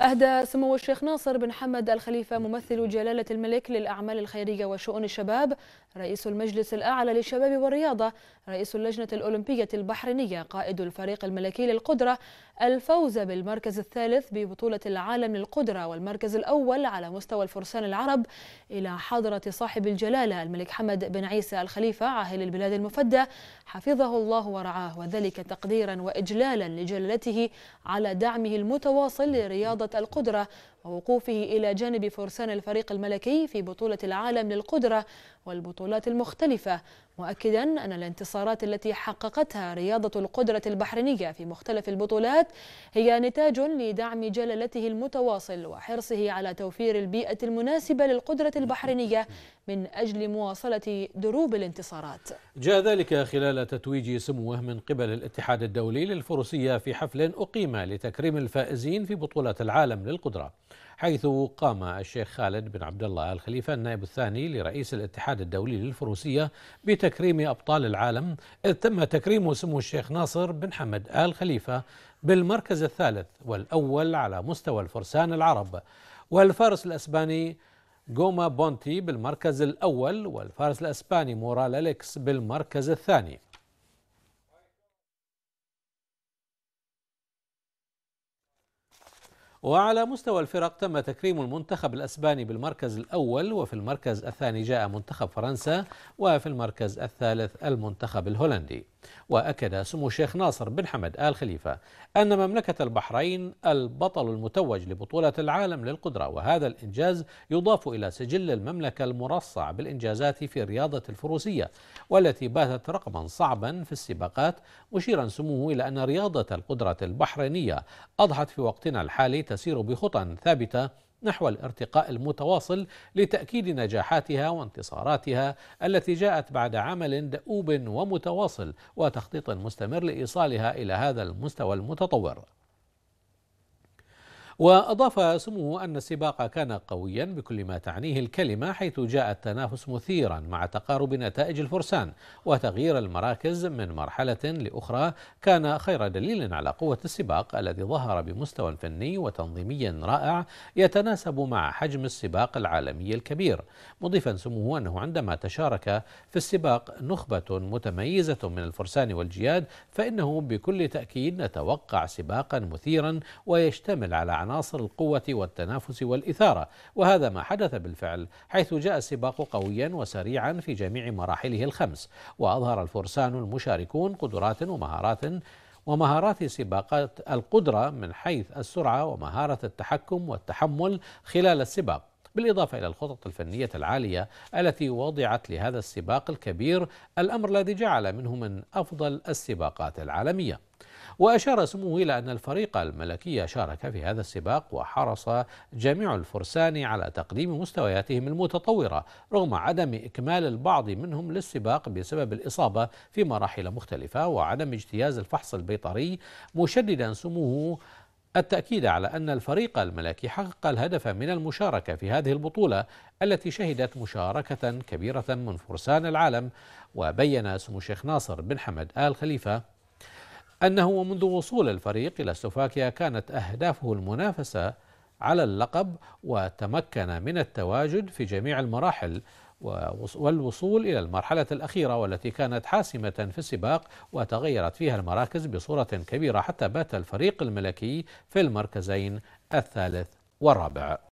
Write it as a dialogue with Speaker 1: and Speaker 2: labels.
Speaker 1: أهدى سمو الشيخ ناصر بن حمد الخليفة ممثل جلالة الملك للأعمال الخيرية وشؤون الشباب رئيس المجلس الأعلى للشباب والرياضة رئيس اللجنة الأولمبية البحرينية قائد الفريق الملكي للقدرة الفوز بالمركز الثالث ببطولة العالم للقدرة والمركز الأول على مستوى الفرسان العرب إلى حضرة صاحب الجلالة الملك حمد بن عيسى الخليفة عاهل البلاد المفدى حفظه الله ورعاه وذلك تقديرا وإجلالا لجلالته على دعمه المتواصل لرياضة القدرة ووقوفه إلى جانب فرسان الفريق الملكي في بطولة العالم للقدرة والبطولات المختلفة مؤكدا أن الانتصارات التي حققتها رياضة القدرة البحرينية في مختلف البطولات هي نتاج لدعم جلالته المتواصل وحرصه على توفير البيئة المناسبة للقدرة البحرينية من أجل مواصلة دروب الانتصارات
Speaker 2: جاء ذلك خلال تتويج سموه من قبل الاتحاد الدولي للفروسية في حفل أقيم لتكريم الفائزين في بطولة العالم للقدرة حيث قام الشيخ خالد بن عبد الله آل خليفة النائب الثاني لرئيس الاتحاد الدولي للفروسية بتكريم أبطال العالم إذ تم تكريم سمو الشيخ ناصر بن حمد آل خليفة بالمركز الثالث والأول على مستوى الفرسان العرب والفارس الأسباني جوما بونتي بالمركز الأول والفارس الأسباني مورال أليكس بالمركز الثاني وعلى مستوى الفرق تم تكريم المنتخب الأسباني بالمركز الأول وفي المركز الثاني جاء منتخب فرنسا وفي المركز الثالث المنتخب الهولندي وأكد سمو الشيخ ناصر بن حمد آل خليفة أن مملكة البحرين البطل المتوج لبطولة العالم للقدرة وهذا الإنجاز يضاف إلى سجل المملكة المرصع بالإنجازات في رياضة الفروسية والتي باتت رقما صعبا في السباقات مشيرا سموه إلى أن رياضة القدرة البحرينية أضحت في وقتنا الحالي تسير بخطى ثابته نحو الارتقاء المتواصل لتاكيد نجاحاتها وانتصاراتها التي جاءت بعد عمل دؤوب ومتواصل وتخطيط مستمر لايصالها الى هذا المستوى المتطور وأضاف سموه أن السباق كان قويا بكل ما تعنيه الكلمة حيث جاء التنافس مثيرا مع تقارب نتائج الفرسان وتغيير المراكز من مرحلة لأخرى كان خير دليل على قوة السباق الذي ظهر بمستوى فني وتنظيمي رائع يتناسب مع حجم السباق العالمي الكبير مضيفا سموه أنه عندما تشارك في السباق نخبة متميزة من الفرسان والجياد فإنه بكل تأكيد نتوقع سباقا مثيرا ويشتمل على عناصر القوة والتنافس والإثارة وهذا ما حدث بالفعل حيث جاء السباق قويا وسريعا في جميع مراحله الخمس وأظهر الفرسان المشاركون قدرات ومهارات ومهارات سباقات القدرة من حيث السرعة ومهارة التحكم والتحمل خلال السباق بالإضافة إلى الخطط الفنية العالية التي وضعت لهذا السباق الكبير الأمر الذي جعل منه من أفضل السباقات العالمية وأشار سموه إلى أن الفريق الملكي شارك في هذا السباق وحرص جميع الفرسان على تقديم مستوياتهم المتطورة رغم عدم إكمال البعض منهم للسباق بسبب الإصابة في مراحل مختلفة وعدم اجتياز الفحص البيطري مشددا سموه التأكيد على أن الفريق الملكي حقق الهدف من المشاركة في هذه البطولة التي شهدت مشاركة كبيرة من فرسان العالم وبين سمو الشيخ ناصر بن حمد آل خليفة أنه منذ وصول الفريق إلى سلوفاكيا كانت أهدافه المنافسة على اللقب وتمكن من التواجد في جميع المراحل والوصول إلى المرحلة الأخيرة والتي كانت حاسمة في السباق وتغيرت فيها المراكز بصورة كبيرة حتى بات الفريق الملكي في المركزين الثالث والرابع